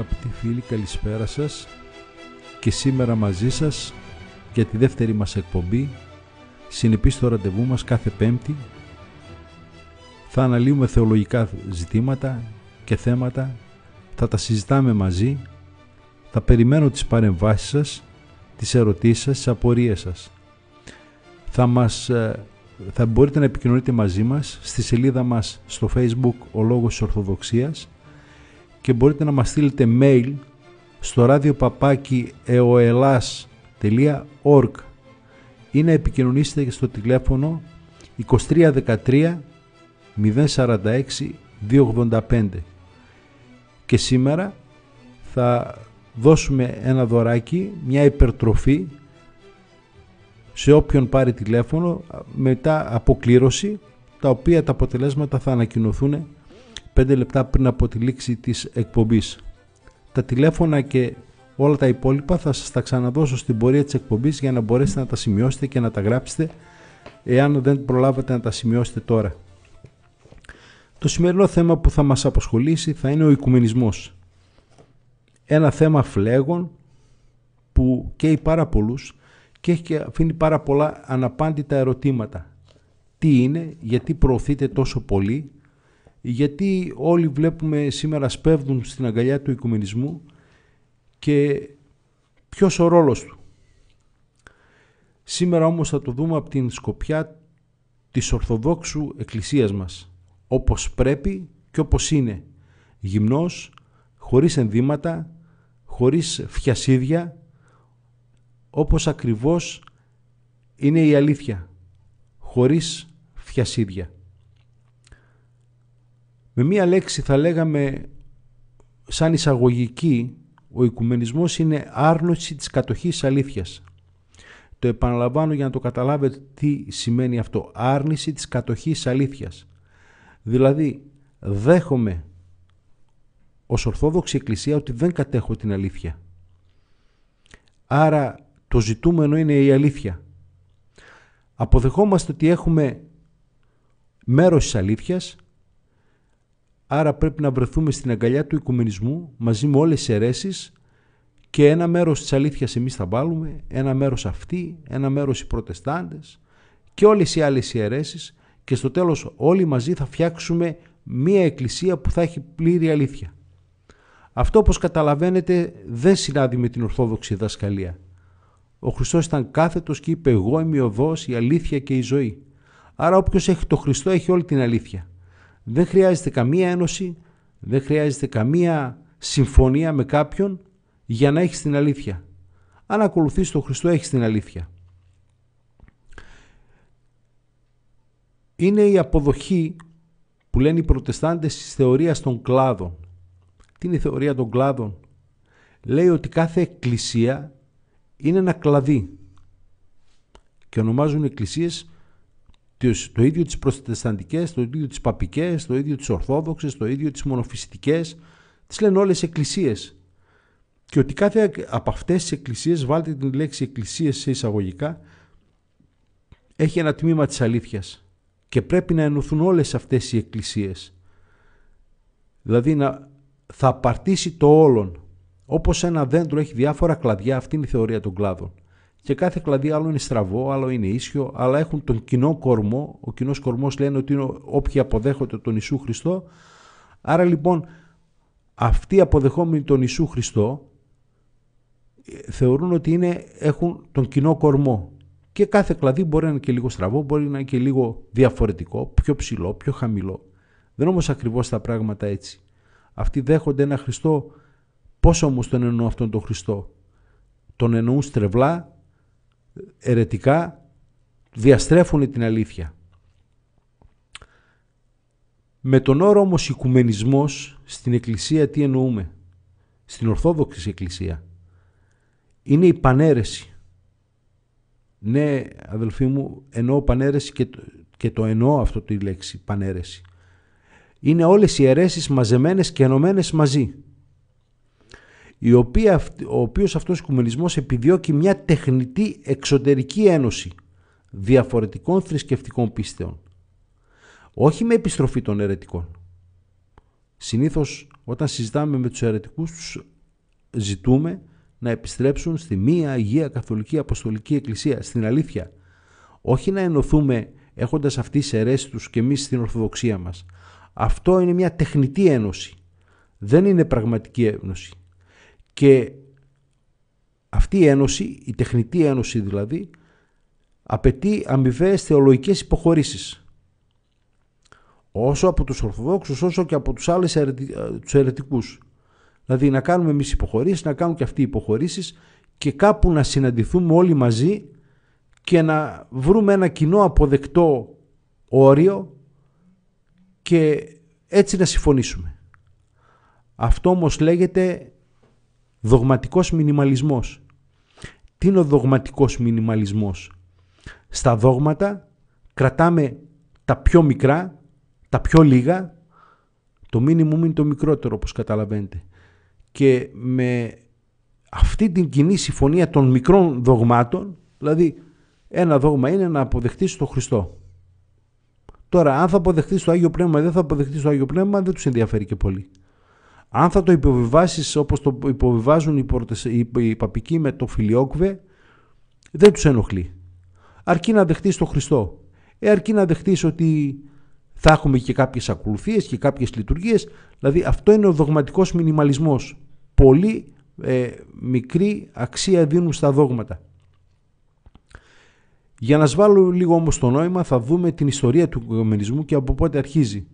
Αγαπητοί φίλοι καλησπέρα σας και σήμερα μαζί σας για τη δεύτερη μας εκπομπή συνεπείς στο ραντεβού μας κάθε πέμπτη θα αναλύουμε θεολογικά ζητήματα και θέματα θα τα συζητάμε μαζί θα περιμένω τις παρεμβάσεις σας τις ερωτήσεις σας, τις απορίες σας θα, μας, ε, θα μπορείτε να επικοινωνείτε μαζί μας στη σελίδα μας στο facebook ο λόγος της Ορθοδοξίας και μπορείτε να μας στείλετε mail στο radiopapakieoelas.org ή να επικοινωνήσετε στο τηλέφωνο 2313 046 285 και σήμερα θα δώσουμε ένα δωράκι, μια υπερτροφή σε όποιον πάρει τηλέφωνο μετά αποκλήρωση τα οποία τα αποτελέσματα θα ανακοινωθούν 5 λεπτά πριν από τη λήξη της εκπομπής. Τα τηλέφωνα και όλα τα υπόλοιπα θα σας τα ξαναδώσω στην πορεία της εκπομπής για να μπορέσετε να τα σημειώσετε και να τα γράψετε εάν δεν προλάβατε να τα σημειώσετε τώρα. Το σημερινό θέμα που θα μας απασχολήσει θα είναι ο οικουμενισμός. Ένα θέμα φλέγων που καίει πάρα πολλούς και έχει και αφήνει πάρα πολλά αναπάντητα ερωτήματα. Τι είναι, γιατί προωθείται τόσο πολύ, γιατί όλοι βλέπουμε σήμερα σπέβδουν στην αγκαλιά του οικουμενισμού και ποιος ο ρόλος του. Σήμερα όμως θα το δούμε από την σκοπιά της Ορθοδόξου Εκκλησίας μας, όπως πρέπει και όπως είναι, γυμνός, χωρίς ενδύματα, χωρίς φιασίδια, όπως ακριβώς είναι η αλήθεια, χωρίς φιασίδια. Με μία λέξη θα λέγαμε σαν εισαγωγική ο οικουμενισμός είναι άρνωση της κατοχής αλήθειας. Το επαναλαμβάνω για να το καταλάβετε τι σημαίνει αυτό. Άρνηση της κατοχής αλήθειας. Δηλαδή δέχομαι ως Ορθόδοξη Εκκλησία ότι δεν κατέχω την αλήθεια. Άρα το ζητούμενο είναι η αλήθεια. Αποδεχόμαστε ότι έχουμε μέρος της αλήθειας Άρα πρέπει να βρεθούμε στην αγκαλιά του οικουμενισμού μαζί με όλες τις αιρέσεις και ένα μέρος της αλήθειας εμείς θα βάλουμε, ένα μέρος αυτή, ένα μέρος οι προτεστάντες και όλες οι άλλες ιερέσεις και στο τέλος όλοι μαζί θα φτιάξουμε μία εκκλησία που θα έχει πλήρη αλήθεια. Αυτό όπως καταλαβαίνετε δεν συνάδει με την ορθόδοξη δασκαλία. Ο Χριστός ήταν κάθετος και είπε «Εγώ είμαι η οδός, η αλήθεια και η ζωή». Άρα όποιος έχει το Χριστό έχει όλη την αλήθεια. Δεν χρειάζεται καμία ένωση, δεν χρειάζεται καμία συμφωνία με κάποιον για να έχεις την αλήθεια. Αν ακολουθείς τον Χριστό έχεις την αλήθεια. Είναι η αποδοχή που λένε οι προτεστάντες της θεωρίας των κλάδων. Τι είναι η θεωρία των κλάδων? Λέει ότι κάθε εκκλησία είναι ένα κλαδί και ονομάζουν εκκλησίες το ίδιο τις προτεσταντικές, το ίδιο τις παπικές, το ίδιο τις ορθόδοξες, το ίδιο τις μονοφυσιτικές. Τις λένε όλες εκκλησίες. Και ότι κάθε από αυτές τις εκκλησίες, βάλτε την λέξη εκκλησίες σε εισαγωγικά, έχει ένα τμήμα της αλήθειας. Και πρέπει να ενωθούν όλες αυτές οι εκκλησίες. Δηλαδή να, θα απαρτήσει το όλον. Όπως ένα δέντρο έχει διάφορα κλαδιά, αυτή είναι η θεωρία των κλάδων και κάθε κλαδί άλλο είναι στραβό, άλλο είναι ίσιο, αλλά έχουν τον κοινό κορμό. Ο κοινός κορμός λένε ότι είναι όποιοι αποδέχονται τον Ιησού Χριστό. Άρα λοιπόν αυτοί αποδεχόμενοι τον Ιησού Χριστό ε, θεωρούν ότι είναι, έχουν τον κοινό κορμό. Και κάθε κλαδί μπορεί να είναι και λίγο στραβό, μπορεί να είναι και λίγο διαφορετικό, πιο ψηλό, πιο χαμηλό. Δεν όμως ακριβώς τα πράγματα έτσι. Αυτοί δέχονται ένα Χριστό, πόσο όμως τον εννοώ αυτόν τον Χριστό. Τον εννοούν στρεβλά, ερετικά διαστρέφουν την αλήθεια. Με τον όρο όμως οικουμενισμός στην Εκκλησία τι εννοούμε, στην Ορθόδοξη Εκκλησία. Είναι η πανέρεση. Ναι αδελφοί μου εννοώ πανέρεση και το, και το εννοώ αυτό τη λέξη πανέρεση. Είναι όλες οι αιρέσεις μαζεμένες και ενωμένες μαζί η οποία, ο οποίος αυτός ο οικουμενισμός επιδιώκει μια τεχνητή εξωτερική ένωση διαφορετικών θρησκευτικών πίστεων. Όχι με επιστροφή των αιρετικών. Συνήθως όταν συζητάμε με τους αιρετικούς τους ζητούμε να επιστρέψουν στη μία Αγία Καθολική Αποστολική Εκκλησία, στην αλήθεια. Όχι να ενωθούμε έχοντας αυτή σε αιρέσεις τους και εμείς στην Ορθοδοξία μας. Αυτό είναι μια τεχνητή ένωση. Δεν είναι πραγματική ένωση. Και αυτή η ένωση, η τεχνητή ένωση δηλαδή, απαιτεί αμοιβαίες θεολογικές υποχωρήσεις. Όσο από τους Ορθοδόξους, όσο και από τους άλλους ε, τους αιρετικούς. Δηλαδή να κάνουμε εμείς υποχωρήσεις, να κάνουν και αυτοί υποχωρήσεις και κάπου να συναντηθούμε όλοι μαζί και να βρούμε ένα κοινό αποδεκτό όριο και έτσι να συμφωνήσουμε. Αυτό όμως λέγεται Δογματικός μινιμαλισμός. Τι είναι ο δογματικός μινιμαλισμός. Στα δόγματα κρατάμε τα πιο μικρά, τα πιο λίγα, το μήνυμο είναι το μικρότερο όπως καταλαβαίνετε. Και με αυτή την κοινή συμφωνία των μικρών δογμάτων, δηλαδή ένα δόγμα είναι να αποδεχτείς τον Χριστό. Τώρα, αν θα αποδεχτείς το Άγιο Πνεύμα ή δεν θα αποδεχτείς το Άγιο Πνεύμα, δεν τους ενδιαφέρει και πολύ. Αν θα το υποβιβάσεις όπως το υποβιβάζουν οι, πορτες, οι, παπικοί με το φιλιόκβε, δεν τους ενοχλεί. Αρκεί να δεχτείς τον Χριστό. Ε, αρκεί να δεχτείς ότι θα έχουμε και κάποιες ακολουθίες και κάποιες λειτουργίες. Δηλαδή αυτό είναι ο δογματικός μινιμαλισμός. Πολύ ε, μικρή αξία δίνουν στα δόγματα. Για να σβάλω λίγο όμως το νόημα θα δούμε την ιστορία του οικομενισμού και από πότε αρχίζει.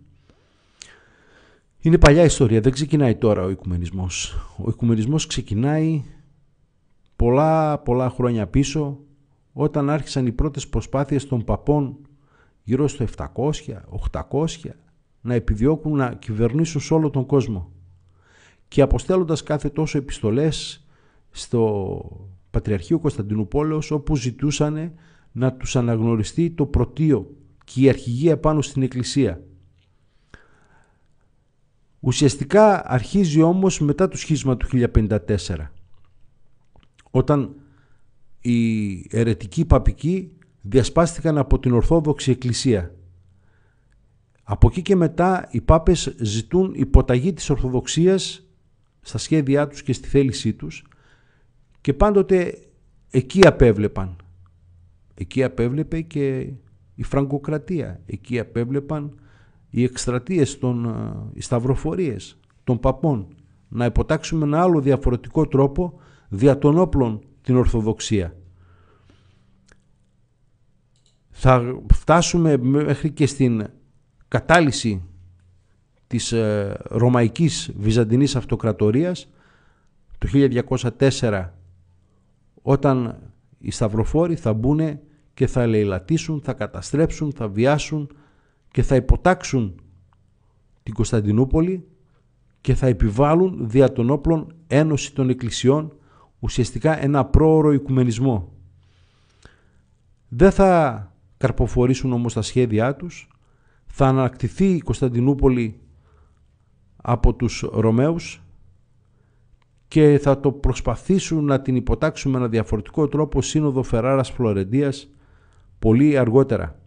Είναι παλιά ιστορία, δεν ξεκινάει τώρα ο οικουμενισμός. Ο οικουμενισμός ξεκινάει πολλά, πολλά χρόνια πίσω, όταν άρχισαν οι πρώτες προσπάθειες των παπών γύρω στο 700, 800, να επιδιώκουν να κυβερνήσουν σε όλο τον κόσμο. Και αποστέλλοντας κάθε τόσο επιστολές στο Πατριαρχείο Κωνσταντινούπολεως, όπου ζητούσαν να τους αναγνωριστεί το πρωτείο και η αρχηγία πάνω στην Εκκλησία. Ουσιαστικά αρχίζει όμως μετά το σχίσμα του 1054 όταν οι ερετικοί παπικοί διασπάστηκαν από την Ορθόδοξη Εκκλησία. Από εκεί και μετά οι πάπες ζητούν υποταγή της Ορθοδοξίας στα σχέδιά τους και στη θέλησή τους και πάντοτε εκεί απέβλεπαν. Εκεί απέβλεπε και η Φραγκοκρατία, εκεί απέβλεπαν οι εκστρατείες των ε, οι σταυροφορίες των παπών να υποτάξουμε ένα άλλο διαφορετικό τρόπο δια των όπλων την Ορθοδοξία. Θα φτάσουμε μέχρι και στην κατάλυση της ε, Ρωμαϊκής Βυζαντινής Αυτοκρατορίας το 1204 όταν οι σταυροφόροι θα μπουν και θα λαιλατήσουν, θα καταστρέψουν, θα βιάσουν, και θα υποτάξουν την Κωνσταντινούπολη και θα επιβάλλουν δια των όπλων ένωση των εκκλησιών, ουσιαστικά ένα πρόωρο οικουμενισμό. Δεν θα καρποφορήσουν όμως τα σχέδιά τους, θα ανακτηθεί η Κωνσταντινούπολη από τους Ρωμαίους και θα το προσπαθήσουν να την υποτάξουν με ένα διαφορετικό τρόπο σύνοδο Φεράρας Φλωρεντίας πολύ αργότερα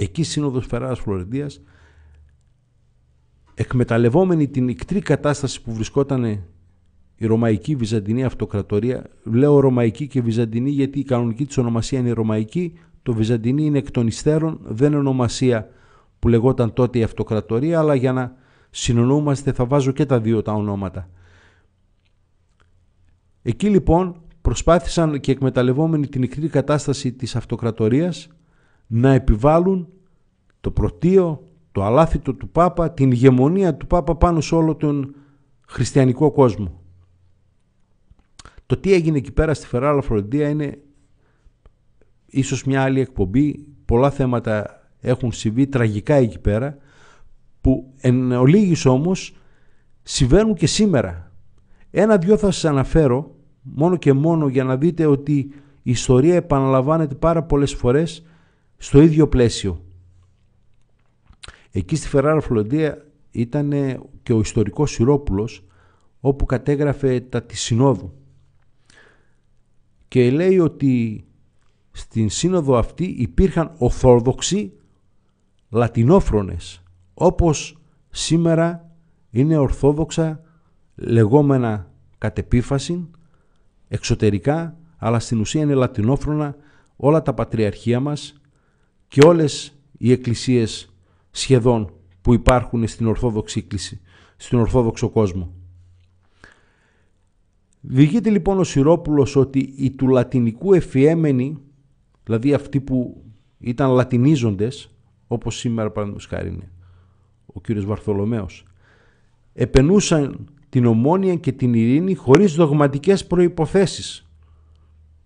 εκεί Σύνοδος Φεράρας Φλωρεντίας εκμεταλλευόμενη την ικτρή κατάσταση που βρισκόταν η Ρωμαϊκή Βυζαντινή Αυτοκρατορία λέω Ρωμαϊκή και Βυζαντινή γιατί η κανονική της ονομασία είναι Ρωμαϊκή το Βυζαντινή είναι εκ των υστέρων δεν είναι ονομασία που λεγόταν τότε η Αυτοκρατορία αλλά για να συνονόμαστε θα βάζω και τα δύο τα ονόματα εκεί λοιπόν προσπάθησαν και εκμεταλλευόμενοι την ικτρή κατάσταση της αυτοκρατορίας να επιβάλλουν το πρωτείο, το αλάθητο του Πάπα, την ηγεμονία του Πάπα πάνω σε όλο τον χριστιανικό κόσμο. Το τι έγινε εκεί πέρα στη Φεράλα Φροντία είναι ίσως μια άλλη εκπομπή. Πολλά θέματα έχουν συμβεί τραγικά εκεί πέρα που εν ολίγης όμως συμβαίνουν και σήμερα. Ένα-δυο θα σας αναφέρω μόνο και μόνο για να δείτε ότι η ιστορία επαναλαμβάνεται πάρα πολλές φορές στο ίδιο πλαίσιο. Εκεί στη Φεράρα Φλοντία ήταν και ο ιστορικός Συρόπουλος όπου κατέγραφε τα της Συνόδου και λέει ότι στην σύνοδο αυτή υπήρχαν Ορθόδοξοι Λατινόφρονες όπως σήμερα είναι Ορθόδοξα λεγόμενα κατ' επίφαση, εξωτερικά αλλά στην ουσία είναι Λατινόφρονα όλα τα πατριαρχία μας και όλες οι εκκλησίες σχεδόν που υπάρχουν στην Ορθόδοξη Εκκλησία, στον Ορθόδοξο κόσμο. Διηγείται λοιπόν ο Σιρόπουλος ότι οι του λατινικού εφιέμενοι, δηλαδή αυτοί που ήταν λατινίζοντες, όπως σήμερα παραδείγματος χάρη είναι ο κύριος Βαρθολομέος, επενούσαν την ομόνοια και την ειρήνη χωρίς δογματικές προϋποθέσεις.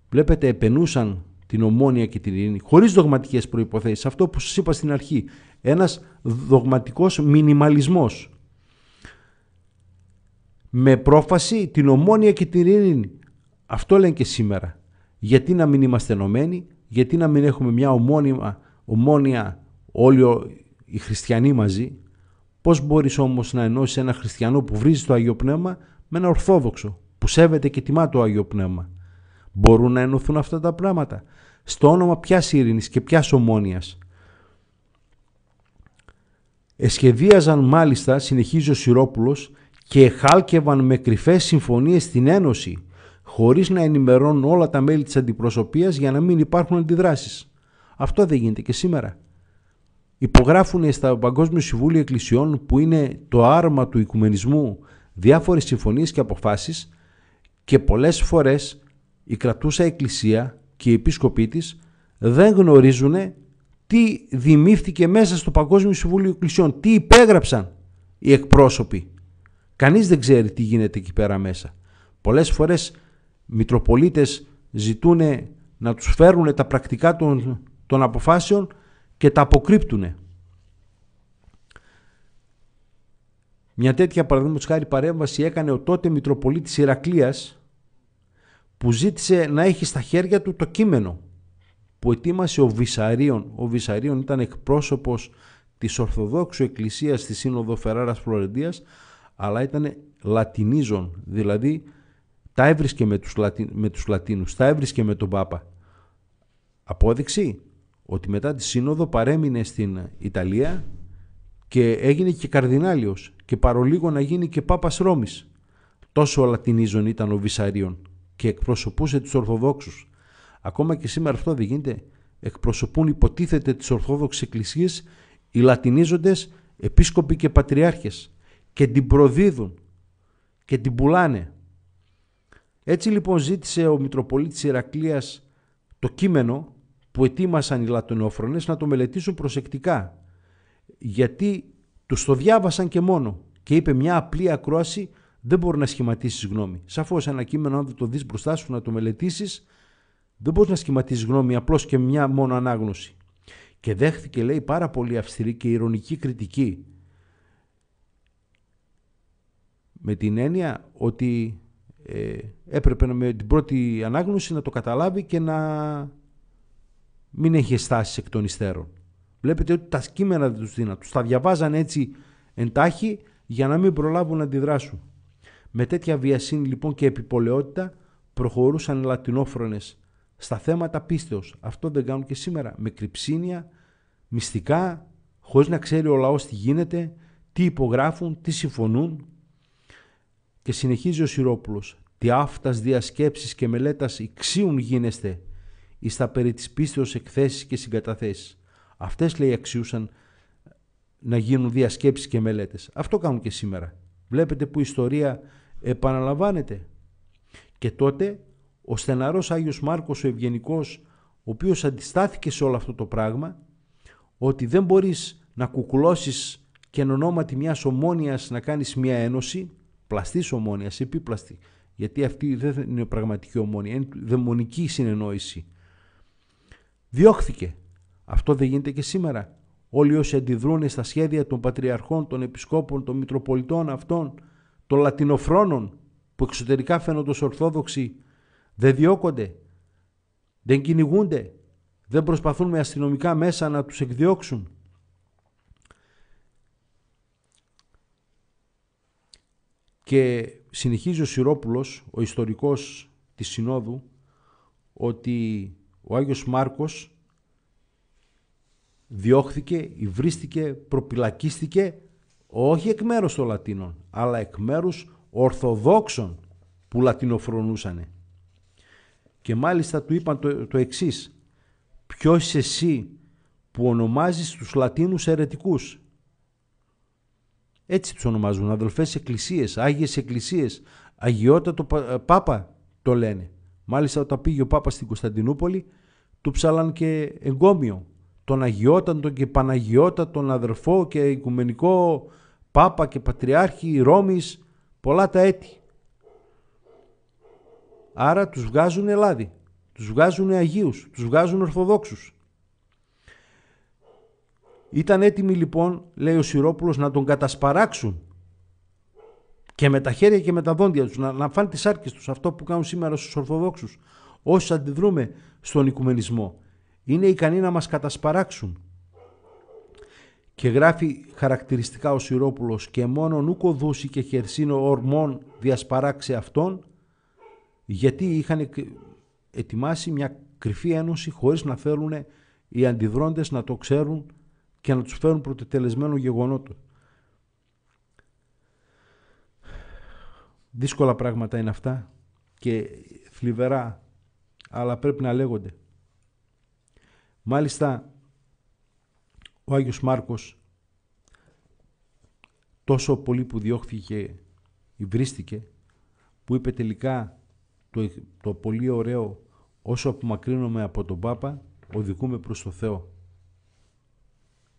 Βλέπετε, επενούσαν την ομόνια και την ειρήνη, χωρίς δογματικές προποθέσει. Αυτό που σας είπα στην αρχή. Ένας δογματικός μινιμαλισμός. Με πρόφαση την ομόνια και την ειρήνη. Αυτό λένε και σήμερα. Γιατί να μην είμαστε ενωμένοι, γιατί να μην έχουμε μια ομόνια ομόνια όλοι οι χριστιανοί μαζί. Πώς μπορείς όμως να ενώσεις ένα χριστιανό που βρίζει το Άγιο Πνεύμα με ένα ορθόδοξο που σέβεται και τιμά το Άγιο Πνεύμα. Μπορούν να ενωθούν αυτά τα πράγματα στο όνομα ποιας ειρήνης και ποιας ομόνοιας. Εσχεδίαζαν μάλιστα, συνεχίζει ο Σιρόπουλος, και εχάλκευαν με κρυφές συμφωνίες στην Ένωση, χωρίς να ενημερώνουν όλα τα μέλη της αντιπροσωπείας για να μην υπάρχουν αντιδράσεις. Αυτό δεν γίνεται και σήμερα. Υπογράφουν στα Παγκόσμιο Συμβούλιο Εκκλησιών που είναι το άρμα του οικουμενισμού διάφορες συμφωνίες και αποφάσεις και πολλές φορές η κρατούσα εκκλησία και οι επίσκοποι της δεν γνωρίζουν τι δημήθηκε μέσα στο Παγκόσμιο Συμβούλιο Εκκλησιών, τι υπέγραψαν οι εκπρόσωποι. Κανείς δεν ξέρει τι γίνεται εκεί πέρα μέσα. Πολλές φορές μητροπολίτες ζητούν να τους φέρουν τα πρακτικά των, των αποφάσεων και τα αποκρύπτουν. Μια τέτοια παραδείγματος χάρη παρέμβαση έκανε ο τότε Μητροπολίτης Ηρακλίας που ζήτησε να έχει στα χέρια του το κείμενο που ετοίμασε ο Βυσαρίων. Ο Βυσαρίων ήταν εκπρόσωπος της Ορθοδόξου Εκκλησίας στη Σύνοδο Φεράρας Φλωρεντίας, αλλά ήταν Λατινίζων, δηλαδή τα έβρισκε με τους, Λατι... με τους Λατίνους, τα έβρισκε με τον Πάπα. Απόδειξη ότι μετά τη Σύνοδο παρέμεινε στην Ιταλία και έγινε και καρδινάλιος και παρολίγο να γίνει και Πάπας Ρώμης. Τόσο Λατινίζων ήταν ο Βυσαρίων και εκπροσωπούσε τους Ορθοδόξους. Ακόμα και σήμερα αυτό δεν γίνεται. Εκπροσωπούν υποτίθεται τις Ορθόδοξες Εκκλησίες οι Λατινίζοντες επίσκοποι και πατριάρχες και την προδίδουν και την πουλάνε. Έτσι λοιπόν ζήτησε ο Μητροπολίτης Ηρακλείας το κείμενο που ετοίμασαν οι Λατωνεοφρονές να το μελετήσουν προσεκτικά γιατί τους το διάβασαν και μόνο και είπε μια απλή ακρόαση δεν μπορείς να σχηματίσεις γνώμη. Σαφώς ένα κείμενο, αν δεν το δεις μπροστά σου, να το μελετήσεις, δεν μπορείς να σχηματίσεις γνώμη απλώς και μια μόνο ανάγνωση. Και δέχθηκε, λέει, πάρα πολύ αυστηρή και ηρωνική κριτική. Με την έννοια ότι ε, έπρεπε με την πρώτη ανάγνωση να το καταλάβει και να μην έχει στάσεις εκ των υστέρων. Βλέπετε ότι τα κείμενα δεν τους δίνα, τους τα διαβάζαν έτσι εντάχει για να μην προλάβουν να αντιδράσουν. Με τέτοια βιασύνη λοιπόν και επιπολαιότητα προχωρούσαν οι λατινόφρονες στα θέματα πίστεως. Αυτό δεν κάνουν και σήμερα. Με κρυψίνια, μυστικά, χωρίς να ξέρει ο λαός τι γίνεται, τι υπογράφουν, τι συμφωνούν. Και συνεχίζει ο Σιρόπουλος. Τι αυτας διασκέψεις και μελέτας εξίουν γίνεστε εις τα περί της πίστεως εκθέσεις και συγκαταθέσεις. Αυτές λέει αξιούσαν να γίνουν διασκέψεις και μελέτες. Αυτό κάνουν και σήμερα. Βλέπετε που η ιστορία επαναλαμβάνεται. Και τότε ο στεναρός Άγιος Μάρκος ο Ευγενικός, ο οποίος αντιστάθηκε σε όλο αυτό το πράγμα, ότι δεν μπορείς να κουκουλώσεις και εν ονόματι μιας ομόνιας να κάνεις μια ένωση, πλαστής ομόνιας, επίπλαστη, γιατί αυτή δεν είναι πραγματική ομόνια, είναι δαιμονική συνεννόηση. Διώχθηκε. Αυτό δεν γίνεται και σήμερα. Όλοι όσοι αντιδρούν στα σχέδια των πατριαρχών, των επισκόπων, των μητροπολιτών αυτών, των Λατινοφρόνων που εξωτερικά φαίνονται ως Ορθόδοξοι δεν διώκονται, δεν κυνηγούνται, δεν προσπαθούν με αστυνομικά μέσα να τους εκδιώξουν. Και συνεχίζει ο Σιρόπουλος, ο ιστορικός της Συνόδου, ότι ο Άγιος Μάρκος διώχθηκε, υβρίστηκε, προπυλακίστηκε όχι εκ μέρους των Λατίνων, αλλά εκ μέρους Ορθοδόξων που λατινοφρονούσανε. Και μάλιστα του είπαν το, το εξής «Ποιος εσύ που ονομάζεις τους Λατίνους αιρετικούς» Έτσι τους ονομάζουν, αδελφές εκκλησίες, άγιες εκκλησίες, αγιότατο ε, πάπα το λένε. Μάλιστα όταν πήγε ο Πάπας στην Κωνσταντινούπολη του ψάλαν και εγκόμιο, τον αγιότατο και παναγιότατον αδερφό και οικουμενικό Πάπα και Πατριάρχη Ρώμης πολλά τα έτη. Άρα τους βγάζουν Ελλάδοι, τους βγάζουν Αγίους, τους βγάζουν Ορθοδόξους. Ήταν έτοιμοι λοιπόν, λέει ο Σιρόπουλος, να τον κατασπαράξουν και με τα χέρια και με τα δόντια τους, να, να φάνε τις άρκες τους, αυτό που κάνουν σήμερα στους Ορθοδόξους, όσοι αντιδρούμε στον οικουμενισμό. Είναι ικανοί να μας κατασπαράξουν. Και γράφει χαρακτηριστικά ο Σιρόπουλος «Και μόνον ούκο δούση και χερσίνο ορμών διασπαράξε αυτόν» γιατί είχαν ετοιμάσει μια κρυφή ένωση χωρίς να θέλουν οι αντιδρόντες να το ξέρουν και να τους φέρουν πρωτετελεσμένο γεγονότο. Δύσκολα πράγματα είναι αυτά και θλιβερά, αλλά πρέπει να λέγονται. Μάλιστα, ο Άγιος Μάρκος τόσο πολύ που διώχθηκε, υβρίστηκε, που είπε τελικά το, το πολύ ωραίο όσο απομακρύνομαι από τον Πάπα, οδηγούμε προς το Θεό.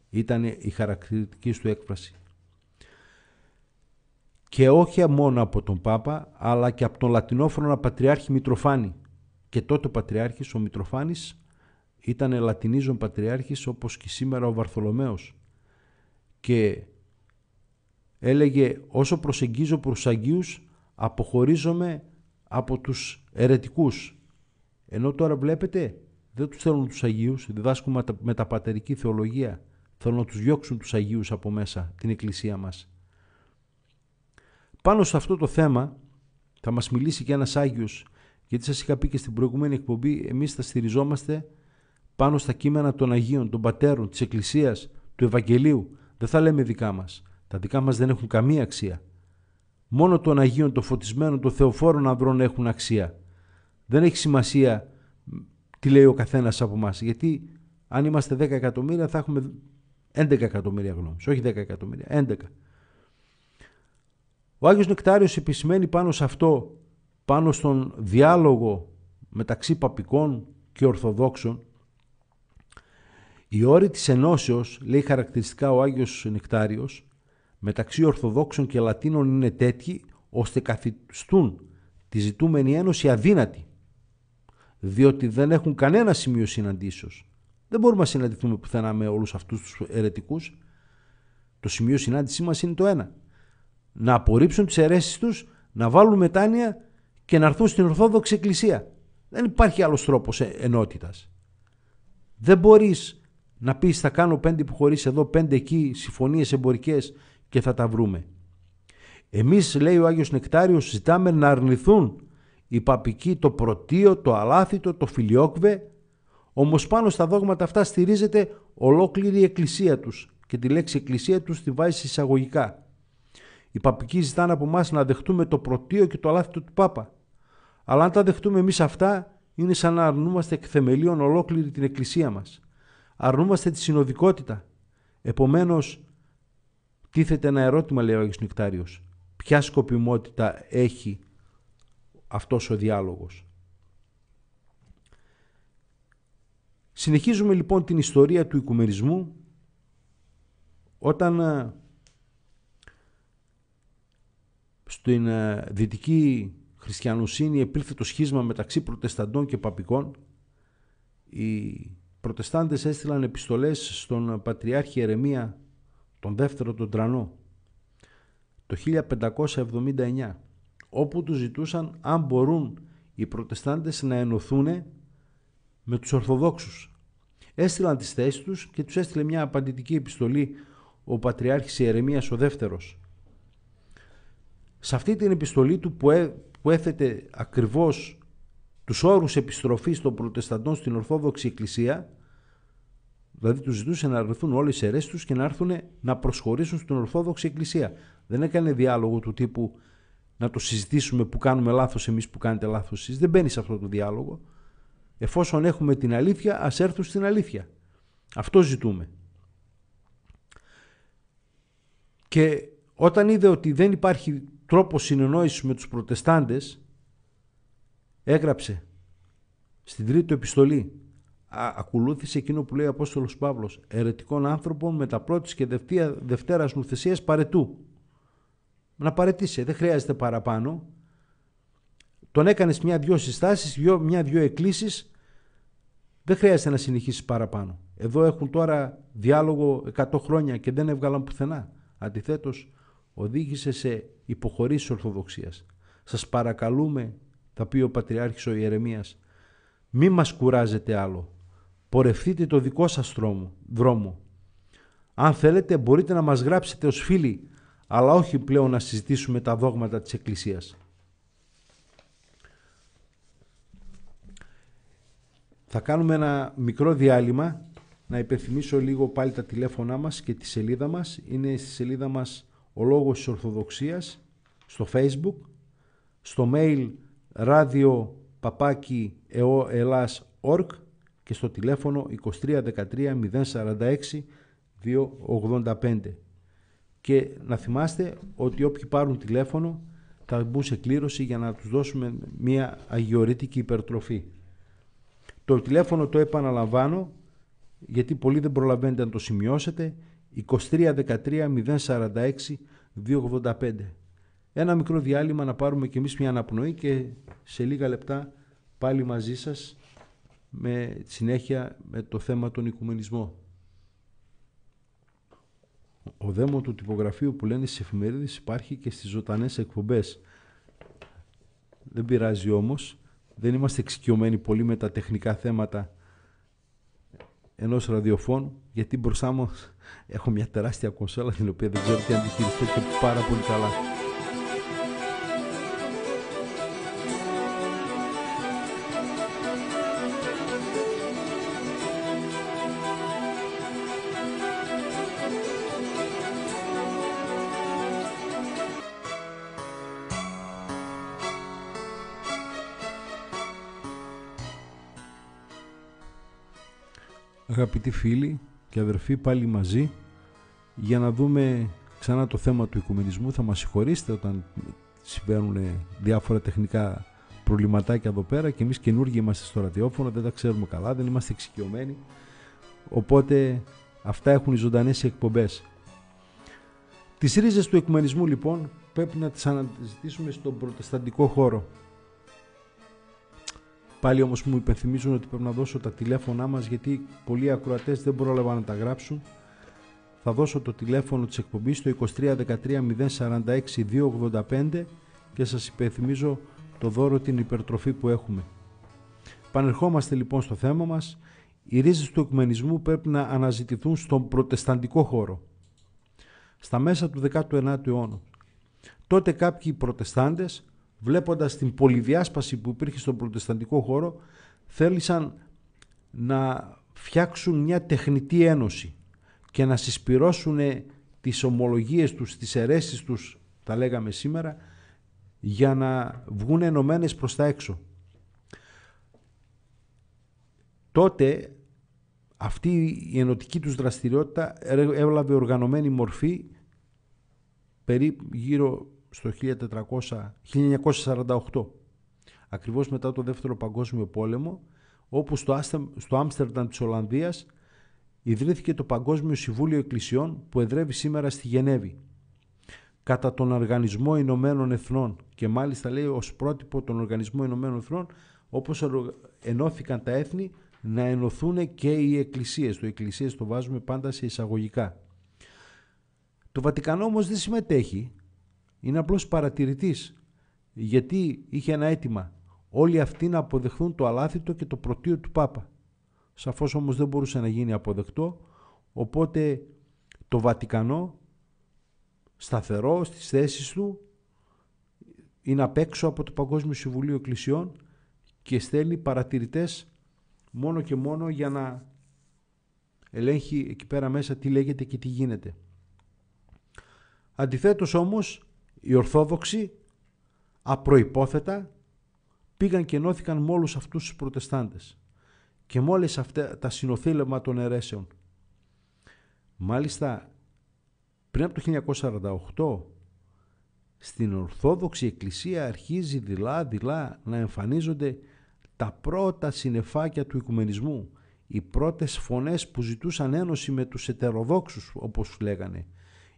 Ήταν η χαρακτηριστική του έκφραση. Και όχι μόνο από τον Πάπα, αλλά και από τον Λατινόφρονα Πατριάρχη Μητροφάνη. Και τότε ο Πατριάρχης, ο Μητροφάνης, ήταν Λατινίζων Πατριάρχης όπως και σήμερα ο Βαρθολομαίος και έλεγε όσο προσεγγίζω προς Αγίους αποχωρίζομαι από τους ερετικούς ενώ τώρα βλέπετε δεν τους θέλουν τους Αγίους διδάσκουμε με τα πατερική θεολογία θέλουν να τους διώξουν τους Αγίους από μέσα την Εκκλησία μας πάνω σε αυτό το θέμα θα μας μιλήσει και ένας Άγιος γιατί σας είχα πει και στην προηγούμενη εκπομπή εμείς θα στηριζόμαστε πάνω στα κείμενα των Αγίων, των Πατέρων, της Εκκλησίας, του Ευαγγελίου. Δεν θα λέμε δικά μας. Τα δικά μας δεν έχουν καμία αξία. Μόνο των Αγίων, των Φωτισμένων, των Θεοφόρων Ανδρών έχουν αξία. Δεν έχει σημασία τι λέει ο καθένας από εμάς. γιατί αν είμαστε 10 εκατομμύρια θα έχουμε 11 εκατομμύρια γνώση. όχι 10 εκατομμύρια, 11. Ο Άγιος Νεκτάριος επισημαίνει πάνω σε αυτό, πάνω στον διάλογο μεταξύ παπικών και ορθοδόξων, οι όροι της ενώσεως, λέει χαρακτηριστικά ο Άγιος Νεκτάριος, μεταξύ Ορθοδόξων και Λατίνων είναι τέτοιοι, ώστε καθιστούν τη ζητούμενη ένωση αδύνατη, διότι δεν έχουν κανένα σημείο συναντήσεως. Δεν μπορούμε να συναντηθούμε πουθενά με όλους αυτούς τους ερετικούς. Το σημείο συνάντησή μας είναι το ένα. Να απορρίψουν τις αιρέσεις τους, να βάλουν μετάνοια και να έρθουν στην Ορθόδοξη Εκκλησία. Δεν υπάρχει άλλος τρόπος ε, ενότητας. Δεν μπορείς να πεις, θα κάνω πέντε που υποχωρήσεις εδώ, πέντε εκεί, συμφωνίες εμπορικές και θα τα βρούμε. Εμείς, λέει ο Άγιος Νεκτάριος, ζητάμε να αρνηθούν οι παπικοί το πρωτείο, το αλάθητο, το φιλιόκβε, όμως πάνω στα δόγματα αυτά στηρίζεται ολόκληρη η εκκλησία τους και τη λέξη εκκλησία τους τη βάζει εισαγωγικά. Οι παπικοί ζητάνε από εμάς να δεχτούμε το πρωτείο και το αλάθητο του Πάπα. Αλλά αν τα δεχτούμε εμείς αυτά, είναι σαν να αρνούμαστε εκ θεμελίων ολόκληρη την εκκλησία μας αρνούμαστε τη συνοδικότητα. Επομένως, τίθεται ένα ερώτημα, λέει ο Άγιος Νικτάριος. Ποια σκοπιμότητα έχει αυτός ο διάλογος. Συνεχίζουμε λοιπόν την ιστορία του οικουμενισμού όταν ε, στην ε, δυτική χριστιανοσύνη επήλθε το σχίσμα μεταξύ προτεσταντών και παπικών η Προτεστάντες έστειλαν επιστολές στον Πατριάρχη Ερεμία, τον δεύτερο τον Τρανό, το 1579, όπου τους ζητούσαν αν μπορούν οι Προτεστάντες να ενωθούν με τους Ορθοδόξους. Έστειλαν τις θέσεις τους και τους έστειλε μια απαντητική επιστολή ο Πατριάρχης Ιερεμίας ο δεύτερος. Σε αυτή την επιστολή του που, ε, έθετε ακριβώς τους όρους επιστροφής των προτεσταντών στην Ορθόδοξη Εκκλησία, δηλαδή τους ζητούσε να αρνηθούν όλες οι αιρέσεις τους και να έρθουν να προσχωρήσουν στην Ορθόδοξη Εκκλησία. Δεν έκανε διάλογο του τύπου να το συζητήσουμε που κάνουμε λάθος εμείς που κάνετε λάθος εσείς. Δεν μπαίνει σε αυτό το διάλογο. Εφόσον έχουμε την αλήθεια, ας έρθουν στην αλήθεια. Αυτό ζητούμε. Και όταν είδε ότι δεν υπάρχει τρόπος συνεννόησης με τους προτεστάντες έγραψε στην τρίτη του επιστολή ακολούθησε εκείνο που λέει ο Απόστολος Παύλος ερετικών άνθρωπων με τα πρώτης και δευτεία, δευτέρας νουθεσίας παρετού να παρετήσει, δεν χρειάζεται παραπάνω τον έκανες μια-δυο συστάσεις, δυο, συστασεις μια εκκλήσεις δεν χρειάζεται να συνεχίσεις παραπάνω εδώ έχουν τώρα διάλογο 100 χρόνια και δεν έβγαλαν πουθενά αντιθέτως οδήγησε σε υποχωρήσεις Ορθοδοξίας σας παρακαλούμε θα πει ο Πατριάρχης ο Ιερεμίας, «Μη μας κουράζετε άλλο, Πορευτείτε το δικό σας δρόμο. Αν θέλετε μπορείτε να μας γράψετε ως φίλοι, αλλά όχι πλέον να συζητήσουμε τα δόγματα της Εκκλησίας». Θα κάνουμε ένα μικρό διάλειμμα, να υπενθυμίσω λίγο πάλι τα τηλέφωνά μας και τη σελίδα μας. Είναι στη σελίδα μας «Ο Λόγος της Ορθοδοξίας» στο facebook, στο mail ράδιο παπάκι Ελλάς και στο τηλέφωνο 2313 046 285. Και να θυμάστε ότι όποιοι πάρουν τηλέφωνο θα μπουν σε κλήρωση για να τους δώσουμε μια αγιορείτικη υπερτροφή. Το τηλέφωνο το επαναλαμβάνω γιατί πολλοί δεν προλαβαίνετε να το σημειώσετε 2313 046 285 ένα μικρό διάλειμμα να πάρουμε κι εμείς μια αναπνοή και σε λίγα λεπτά πάλι μαζί σας με συνέχεια με το θέμα των οικουμενισμό. Ο δέμο του τυπογραφείου που λένε στις εφημερίδες υπάρχει και στις ζωντανές εκπομπές. Δεν πειράζει όμως, δεν είμαστε εξοικειωμένοι πολύ με τα τεχνικά θέματα ενός ραδιοφώνου, γιατί μπροστά μου έχω μια τεράστια κονσόλα την οποία δεν ξέρω τι αντιχειριστώ και πάρα πολύ καλά. αγαπητοί φίλοι και αδερφοί πάλι μαζί για να δούμε ξανά το θέμα του οικουμενισμού. Θα μας συγχωρήσετε όταν συμβαίνουν διάφορα τεχνικά προβληματάκια εδώ πέρα και εμείς καινούργοι είμαστε στο ραδιόφωνο, δεν τα ξέρουμε καλά, δεν είμαστε εξοικειωμένοι. Οπότε αυτά έχουν οι ζωντανές εκπομπές. Τις ρίζες του οικουμενισμού λοιπόν πρέπει να τις αναζητήσουμε στον προτεσταντικό χώρο Πάλι όμως μου υπενθυμίζουν ότι πρέπει να δώσω τα τηλέφωνά μας γιατί πολλοί ακροατές δεν πρόλαβαν να τα γράψουν. Θα δώσω το τηλέφωνο της εκπομπής το 2313-046-285 και σας υπενθυμίζω το δώρο την υπερτροφή που έχουμε. Πανερχόμαστε λοιπόν στο θέμα μας. Οι ρίζες του εκμενισμού πρέπει να αναζητηθούν στον προτεσταντικό χώρο. Στα μέσα του 19ου αιώνα. Τότε κάποιοι προτεστάντες βλέποντας την πολυδιάσπαση που υπήρχε στον προτεσταντικό χώρο, θέλησαν να φτιάξουν μια τεχνητή ένωση και να συσπυρώσουν τις ομολογίες τους, τις αιρέσεις τους, τα λέγαμε σήμερα, για να βγουν ενωμένες προς τα έξω. Τότε αυτή η ενωτική τους δραστηριότητα έβλαβε οργανωμένη μορφή περί, γύρω στο 1400, 1948, ακριβώς μετά το Δεύτερο Παγκόσμιο Πόλεμο, όπου στο, Άστε, Άμστερνταμ της Ολλανδίας ιδρύθηκε το Παγκόσμιο Συμβούλιο Εκκλησιών που εδρεύει σήμερα στη Γενέβη κατά τον Οργανισμό Ηνωμένων Εθνών και μάλιστα λέει ως πρότυπο τον Οργανισμό Ηνωμένων Εθνών όπως ενώθηκαν τα έθνη να ενωθούν και οι εκκλησίες. Το εκκλησίες το βάζουμε πάντα σε εισαγωγικά. Το Βατικανό όμως δεν συμμετέχει είναι απλώς παρατηρητής γιατί είχε ένα αίτημα όλοι αυτοί να αποδεχθούν το αλάθητο και το πρωτείο του Πάπα. Σαφώς όμως δεν μπορούσε να γίνει αποδεκτό οπότε το Βατικανό σταθερό στις θέσεις του είναι απ' έξω από το Παγκόσμιο Συμβουλίο Εκκλησιών και στέλνει παρατηρητές μόνο και μόνο για να ελέγχει εκεί πέρα μέσα τι λέγεται και τι γίνεται. Αντιθέτως όμως οι Ορθόδοξοι απροϋπόθετα πήγαν και ενώθηκαν με όλους αυτούς τους προτεστάντες και με όλες αυτά τα συνοθήλευμα των αιρέσεων. Μάλιστα, πριν από το 1948, στην Ορθόδοξη Εκκλησία αρχίζει δειλά-δειλά να εμφανίζονται τα πρώτα συνεφάκια του οικουμενισμού, οι πρώτες φωνές που ζητούσαν ένωση με τους ετεροδόξους, όπως λέγανε,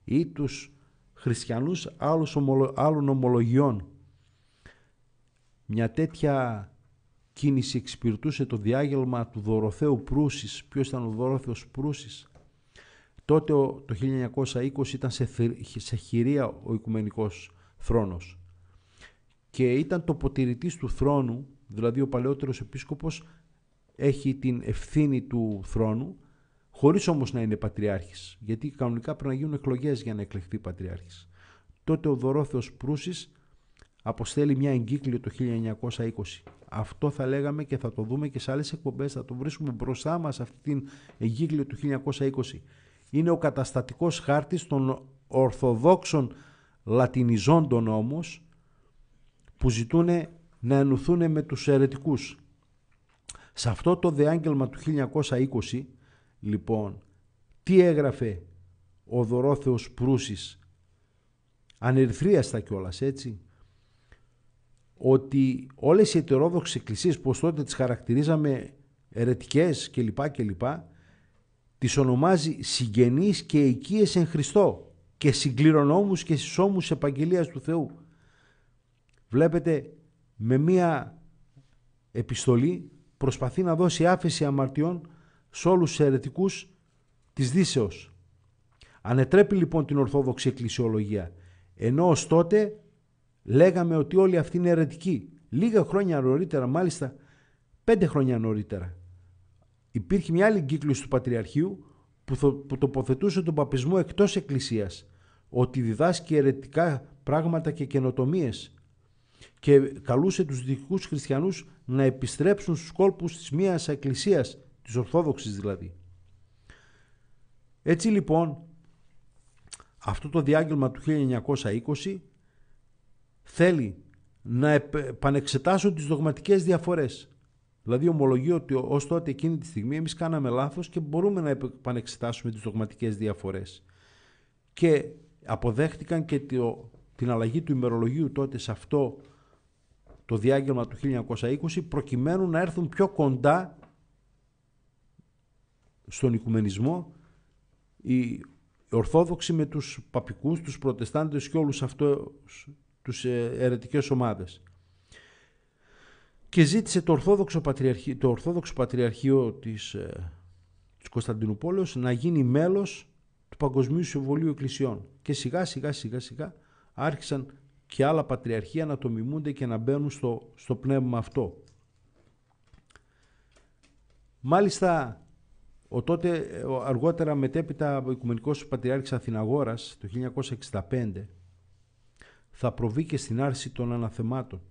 ή τους χριστιανούς άλλων ομολογιών. Μια τέτοια κίνηση εξυπηρετούσε το διάγελμα του Δωροθέου Προύσης. Ποιος ήταν ο Δωροθέος Προύσης. Τότε το 1920 ήταν σε, χειρία ο Οικουμενικός θρόνος και ήταν το ποτηρητής του θρόνου, δηλαδή ο παλαιότερος επίσκοπος έχει την ευθύνη του θρόνου χωρίς όμως να είναι πατριάρχης, γιατί κανονικά πρέπει να γίνουν εκλογές για να εκλεχθεί πατριάρχης. Τότε ο Δωρόθεος Προύσης αποστέλει μια εγκύκλιο το 1920. Αυτό θα λέγαμε και θα το δούμε και σε άλλες εκπομπές. Θα το βρίσκουμε μπροστά μας αυτή την εγκύκλιο του 1920. Είναι ο καταστατικός χάρτης των Ορθοδόξων Λατινιζόντων όμω που ζητούν να ενωθούν με τους αιρετικούς. Σε αυτό το διάγγελμα του 1920 λοιπόν τι έγραφε ο Δωρόθεος Προύσης ανερθρίαστα κιόλας έτσι ότι όλες οι ετερόδοξες εκκλησίες που τότε τις χαρακτηρίζαμε ερετικές κλπ κλπ τις ονομάζει συγγενείς και οικίες εν Χριστώ και συγκληρονόμους και σώμους επαγγελίας του Θεού. Βλέπετε με μία επιστολή προσπαθεί να δώσει άφεση αμαρτιών σε όλους τους αιρετικούς της Δύσεως. Ανετρέπει λοιπόν την Ορθόδοξη Εκκλησιολογία. Ενώ ως τότε λέγαμε ότι όλοι αυτοί είναι αιρετικοί. Λίγα χρόνια νωρίτερα, μάλιστα πέντε χρόνια νωρίτερα, υπήρχε μια άλλη κύκλωση του Πατριαρχείου που τοποθετούσε τον παπισμό εκτός εκκλησίας, ότι διδάσκει αιρετικά πράγματα και καινοτομίες και καλούσε τους δικούς χριστιανούς να επιστρέψουν στους κόλπους της μίας εκκλησίας της Ορθόδοξης δηλαδή. Έτσι λοιπόν αυτό το διάγγελμα του 1920 θέλει να επανεξετάσουν τις δογματικές διαφορές. Δηλαδή ομολογεί ότι ως τότε εκείνη τη στιγμή εμείς κάναμε λάθος και μπορούμε να επανεξετάσουμε τις δογματικές διαφορές. Και αποδέχτηκαν και την αλλαγή του ημερολογίου τότε σε αυτό το διάγγελμα του 1920 προκειμένου να έρθουν πιο κοντά στον οικουμενισμό οι Ορθόδοξοι με τους παπικούς, τους προτεστάντες και όλους αυτούς τους ερετικές ομάδες. Και ζήτησε το Ορθόδοξο Πατριαρχείο, το Ορθόδοξο Πατριαρχείο της, ε, της Κωνσταντινούπολεως να γίνει μέλος του Παγκοσμίου Συμβολίου Εκκλησιών. Και σιγά σιγά σιγά σιγά άρχισαν και άλλα πατριαρχία να το μιμούνται και να μπαίνουν στο, στο πνεύμα αυτό. Μάλιστα ο τότε, ε, αργότερα μετέπειτα ο Οικουμενικός Πατριάρχης Αθηναγόρας το 1965 θα προβεί και στην άρση των αναθεμάτων.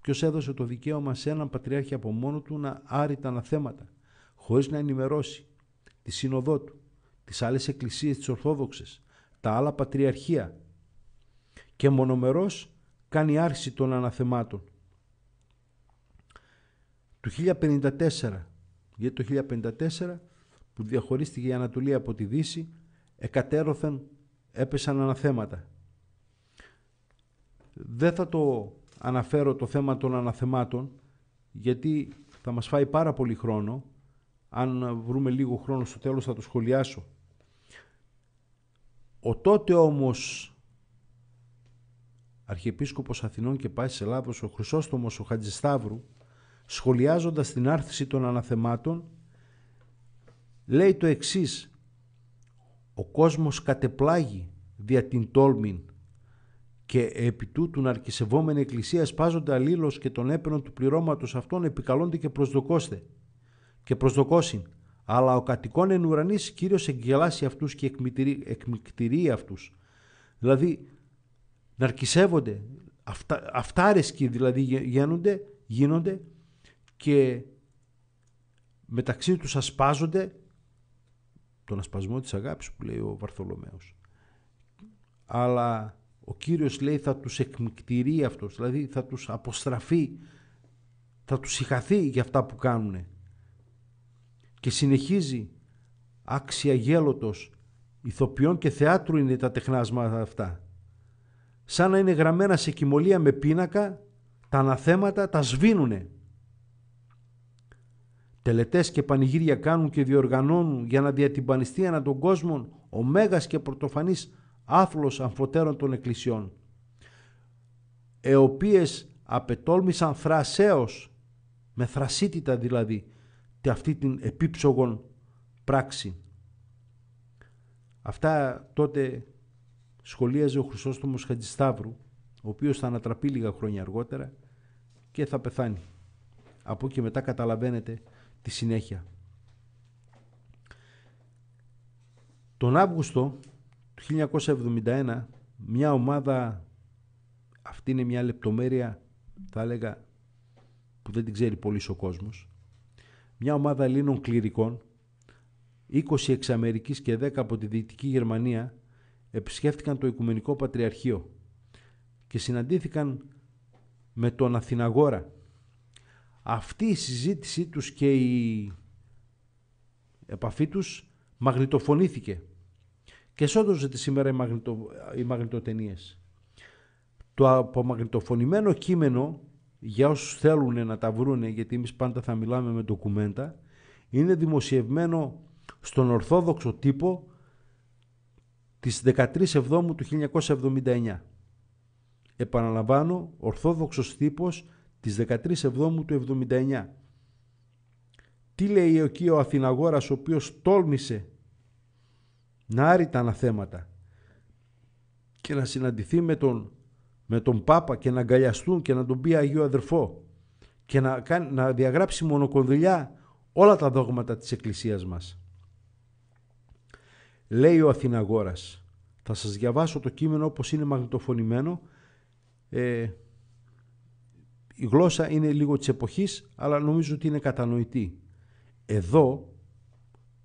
Ποιος έδωσε το δικαίωμα σε έναν Πατριάρχη από μόνο του να άρει τα αναθέματα χωρίς να ενημερώσει τη σύνοδό του, τις άλλες εκκλησίες της Ορθόδοξης, τα άλλα πατριαρχία και μονομερός κάνει άρση των αναθεμάτων. Το 1054 γιατί το 1054 που διαχωρίστηκε η Ανατολή από τη Δύση εκατέρωθεν έπεσαν αναθέματα. Δεν θα το αναφέρω το θέμα των αναθεμάτων γιατί θα μας φάει πάρα πολύ χρόνο. Αν βρούμε λίγο χρόνο στο τέλος θα το σχολιάσω. Ο τότε όμως Αρχιεπίσκοπος Αθηνών και Πάσης Ελλάδος, ο Χρυσόστομος, ο Χατζησταύρου, σχολιάζοντας την άρθηση των αναθεμάτων, λέει το εξής «Ο κόσμος κατεπλάγει δια την τόλμην και επί τούτου ναρκισευόμενη εκκλησία σπάζονται αλλήλως και τον έπαιρνο του πληρώματος αυτών επικαλώνται και προσδοκώστε και προσδοκώσιν, αλλά ο κατοικών εν ουρανής Κύριος εγγελάσει αυτούς και εκμυκτηρεί αυτούς». Δηλαδή, ναρκισεύονται, αυτα, αυτάρεσκοι δηλαδή γίνονται, γίνονται και μεταξύ τους ασπάζονται τον ασπασμό της αγάπης που λέει ο Βαρθολομέος. Αλλά ο Κύριος λέει θα τους εκμυκτηρεί αυτός, δηλαδή θα τους αποστραφεί, θα τους συγχαθεί για αυτά που κάνουν. Και συνεχίζει άξια γέλοτος, ηθοποιών και θεάτρου είναι τα τεχνάσματα αυτά. Σαν να είναι γραμμένα σε κοιμωλία με πίνακα, τα αναθέματα τα σβήνουνε Τελετές και πανηγύρια κάνουν και διοργανώνουν για να διατυμπανιστεί ανά τον κόσμο ο μέγας και πρωτοφανής άθλος αμφωτέρων των εκκλησιών, οι οποίες απετόλμησαν θρασέως, με θρασίτητα δηλαδή, τη αυτή την επίψογον πράξη. Αυτά τότε σχολίαζε ο Χρυσόστομος Χατζησταύρου, ο οποίος θα ανατραπεί λίγα χρόνια αργότερα και θα πεθάνει. Από εκεί μετά καταλαβαίνετε τη συνέχεια. Τον Αύγουστο του 1971 μια ομάδα, αυτή είναι μια λεπτομέρεια θα έλεγα που δεν την ξέρει πολύς ο κόσμος, μια ομάδα Ελλήνων κληρικών, 20 εξ Αμερικής και 10 από τη Δυτική Γερμανία επισκέφτηκαν το Οικουμενικό Πατριαρχείο και συναντήθηκαν με τον Αθηναγόρα αυτή η συζήτησή τους και η επαφή τους μαγνητοφωνήθηκε. Και τη σήμερα οι, μαγνητο, οι μαγνητοτενίες. Το απομαγνητοφωνημένο κείμενο, για όσους θέλουν να τα βρούνε, γιατί εμείς πάντα θα μιλάμε με ντοκουμέντα, είναι δημοσιευμένο στον Ορθόδοξο τύπο της 13 Εβδόμου του 1979. Επαναλαμβάνω, Ορθόδοξος τύπος της 13 Εβδόμου του 79. Τι λέει εκεί ο Αθηναγόρας ο οποίος τόλμησε να άρει τα αναθέματα και να συναντηθεί με τον, με τον Πάπα και να αγκαλιαστούν και να τον πει Άγιο Αδερφό και να, να διαγράψει μονοκονδυλιά όλα τα δόγματα της Εκκλησίας μας. Λέει ο Αθηναγόρας, θα σας διαβάσω το κείμενο όπως είναι μαγνητοφωνημένο, ε, η γλώσσα είναι λίγο της εποχής, αλλά νομίζω ότι είναι κατανοητή. Εδώ,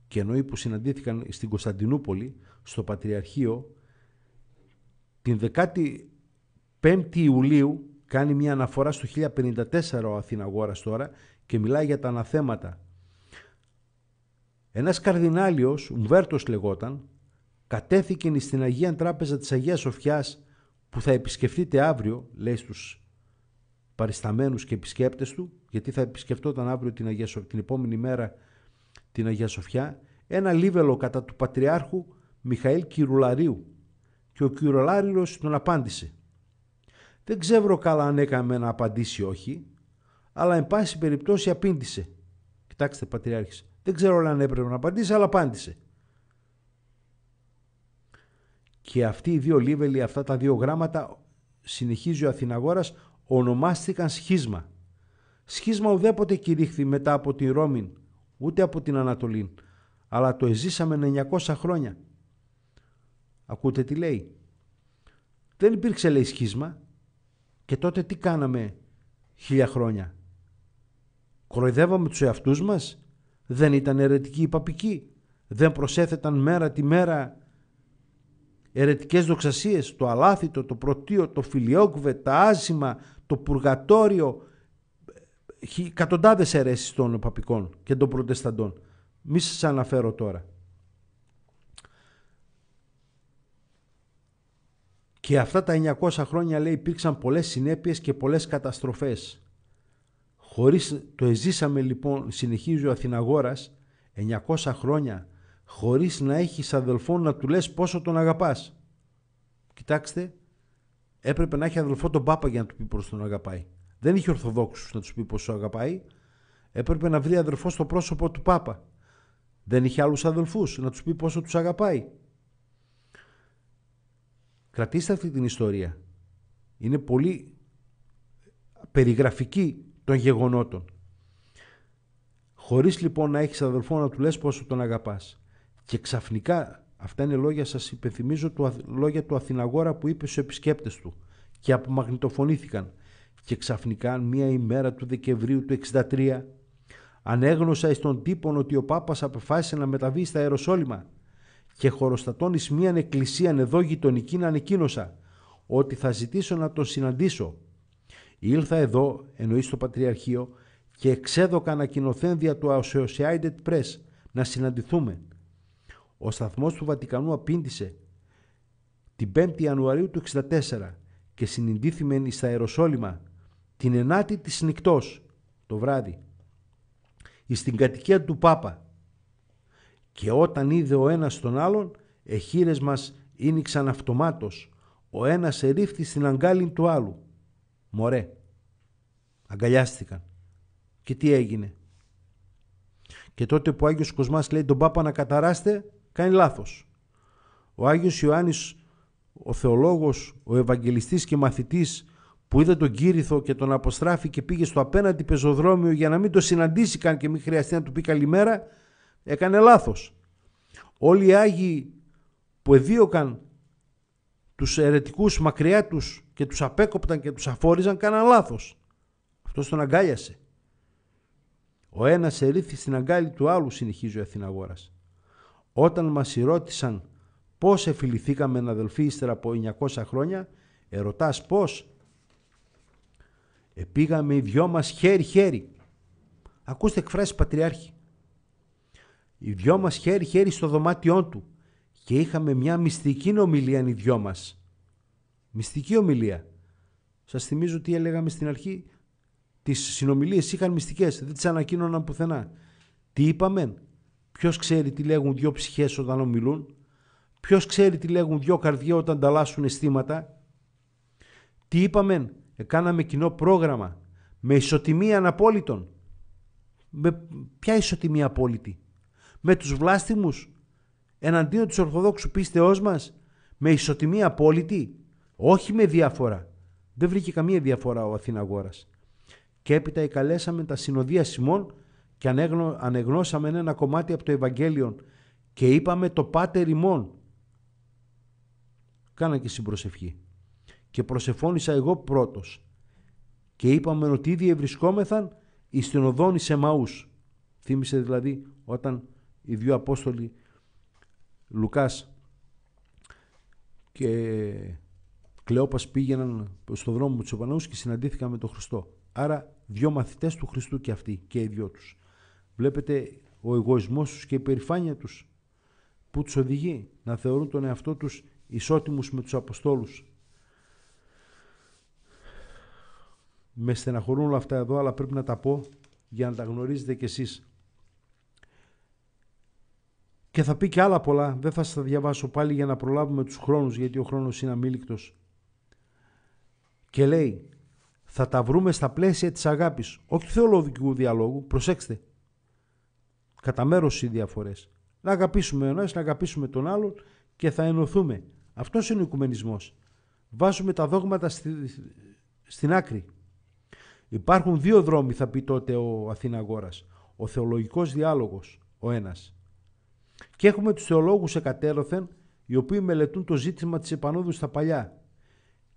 και εννοεί που συναντήθηκαν στην Κωνσταντινούπολη, στο Πατριαρχείο, την 15η Ιουλίου κάνει μια αναφορά στο 1054 ο Αθηναγόρας τώρα και μιλάει για τα αναθέματα. Ένας καρδινάλιος, Ουμβέρτος λεγόταν, κατέθηκε στην Αγία Τράπεζα της Αγίας Σοφιάς που θα επισκεφτείτε αύριο, λέει στους παρισταμένους και επισκέπτες του, γιατί θα επισκεφτόταν αύριο την, Αγία την επόμενη μέρα την Αγία Σοφιά, ένα λίβελο κατά του Πατριάρχου Μιχαήλ Κυρουλαρίου και ο Κυρουλάριος τον απάντησε. Δεν ξέρω καλά αν έκαμε να απαντήσει όχι, αλλά εν πάση περιπτώσει απήντησε. Κοιτάξτε Πατριάρχης, δεν ξέρω αν έπρεπε να απαντήσει, αλλά απάντησε. Και αυτοί οι δύο λίβελοι, αυτά τα δύο γράμματα, συνεχίζει ο Αθηναγόρας, ονομάστηκαν σχίσμα. Σχίσμα ουδέποτε κηρύχθη μετά από την Ρώμη, ούτε από την Ανατολή, αλλά το εζήσαμε 900 χρόνια. Ακούτε τι λέει. Δεν υπήρξε λέει σχίσμα και τότε τι κάναμε χίλια χρόνια. Κοροϊδεύαμε τους εαυτούς μας. Δεν ήταν αιρετικοί οι παπικοί. Δεν προσέθεταν μέρα τη μέρα ερετικές δοξασίες, το αλάθητο, το πρωτείο, το φιλιόκβε, τα άζημα, το πουργατόριο ε, εκατοντάδες αιρέσεις των παπικών και των προτεσταντών. Μη σας αναφέρω τώρα. Και αυτά τα 900 χρόνια λέει υπήρξαν πολλές συνέπειες και πολλές καταστροφές. Χωρίς, το εζήσαμε λοιπόν, συνεχίζει ο Αθηναγόρας, 900 χρόνια, χωρίς να έχεις αδελφό να του λες πόσο τον αγαπάς. Κοιτάξτε, έπρεπε να έχει αδελφό τον Πάπα για να του πει πώς τον αγαπάει. Δεν είχε Ορθοδόξους να τους πει πόσο αγαπάει. Έπρεπε να βρει αδελφό στο πρόσωπο του Πάπα. Δεν είχε άλλους αδελφούς να τους πει πόσο τους αγαπάει. Κρατήστε αυτή την ιστορία. Είναι πολύ περιγραφική των γεγονότων. Χωρίς λοιπόν να έχεις αδελφό να του λες πόσο τον αγαπάς. Και ξαφνικά Αυτά είναι λόγια, σας υπενθυμίζω, του, λόγια του Αθηναγόρα που είπε στους επισκέπτες του και απομαγνητοφωνήθηκαν. Και ξαφνικά μία ημέρα του Δεκεμβρίου του 63 ανέγνωσα εις τον τύπον ότι ο Πάπας απεφάσισε να μεταβεί στα Αεροσόλυμα και χωροστατών εις μίαν εκκλησία εδώ γειτονική να ανακοίνωσα ότι θα ζητήσω να τον συναντήσω. Ήλθα εδώ, εννοεί στο Πατριαρχείο, και εξέδωκα ανακοινωθέν του Associated Press να συναντηθούμε. Ο σταθμός του Βατικανού απήντησε την 5η Ιανουαρίου του 64 και συνειδηθήμενοι στα Αεροσόλυμα την 9η της νυχτός το βράδυ εις την κατοικία του Πάπα και όταν είδε ο ένας τον άλλον εχείρες μας ίνιξαν αυτομάτως ο ένας ερήφθη στην αγκάλιν του άλλου μωρέ αγκαλιάστηκαν και τι έγινε και τότε που ο Άγιος Κοσμάς λέει τον Πάπα να καταράστε Κάνει λάθος. Ο Άγιος Ιωάννης, ο θεολόγος, ο ευαγγελιστής και μαθητής που είδε τον Κύριθο και τον αποστράφει και πήγε στο απέναντι πεζοδρόμιο για να μην το συναντήσει καν και μην χρειαστεί να του πει καλημέρα, έκανε λάθος. Όλοι οι Άγιοι που εδίωκαν τους αιρετικούς μακριά τους και τους απέκοπταν και τους αφόριζαν, κάναν λάθος. Αυτός τον αγκάλιασε. Ο ένας ερήθη στην αγκάλι του άλλου, συνεχίζει ο Αθηναγόρας. Όταν μας ρώτησαν πώς εφηληθήκαμε αδελφοί ύστερα από 900 χρόνια, ερωτάς πώς. Επήγαμε οι δυο μας χέρι-χέρι. Ακούστε εκφράσεις πατριάρχη. Οι δυο μας χέρι-χέρι στο δωμάτιό του και είχαμε μια μυστική ομιλία οι δυο μας. Μυστική ομιλία. Σας θυμίζω τι έλεγαμε στην αρχή. Τις συνομιλίες είχαν μυστικές, δεν τις ανακοίνωναν πουθενά. Τι είπαμε, Ποιος ξέρει τι λέγουν δύο ψυχές όταν ομιλούν, Ποιος ξέρει τι λέγουν δύο καρδιά όταν ανταλλάσσουν αισθήματα. Τι είπαμε, κάναμε κοινό πρόγραμμα με ισοτιμία αναπόλυτων. Με ποια ισοτιμία απόλυτη, με τους βλάστημους εναντίον τους Ορθοδόξου πίστεώς μας, με ισοτιμία απόλυτη, όχι με διάφορα. Δεν βρήκε καμία διαφορά ο Αθηναγόρας. Και έπειτα εκαλέσαμε τα συνοδεία Σιμών και ανεγνώσαμε ένα κομμάτι από το Ευαγγέλιο και είπαμε το Πάτερ ημών. Κάνα και συμπροσευχή. Και προσεφώνησα εγώ πρώτος και είπαμε ότι ήδη ευρισκόμεθαν εις την οδόν εις Εμαούς. Θύμισε δηλαδή όταν οι δύο Απόστολοι Λουκάς και Κλεόπας πήγαιναν στον δρόμο του Σοπανούς και συναντήθηκαν με τον Χριστό. Άρα δυο μαθητές του Χριστού και αυτοί και οι δυο τους. Βλέπετε ο εγωισμός τους και η περηφάνεια τους που τους οδηγεί να θεωρούν τον εαυτό τους ισότιμους με τους Αποστόλους. Με στεναχωρούν όλα αυτά εδώ, αλλά πρέπει να τα πω για να τα γνωρίζετε κι εσείς. Και θα πει και άλλα πολλά, δεν θα σας τα διαβάσω πάλι για να προλάβουμε τους χρόνους, γιατί ο χρόνος είναι αμήλικτος. Και λέει, θα τα βρούμε στα πλαίσια της αγάπης, όχι του θεολογικού διαλόγου, προσέξτε, κατά μέρος οι διαφορές. Να αγαπήσουμε ο ένας, να αγαπήσουμε τον άλλον και θα ενωθούμε. Αυτός είναι ο οικουμενισμός. Βάζουμε τα δόγματα στη, στην άκρη. Υπάρχουν δύο δρόμοι, θα πει τότε ο Αθηναγόρας. Ο θεολογικός διάλογος, ο ένας. Και έχουμε τους θεολόγους εκατέρωθεν, οι οποίοι μελετούν το ζήτημα της επανόδου στα παλιά.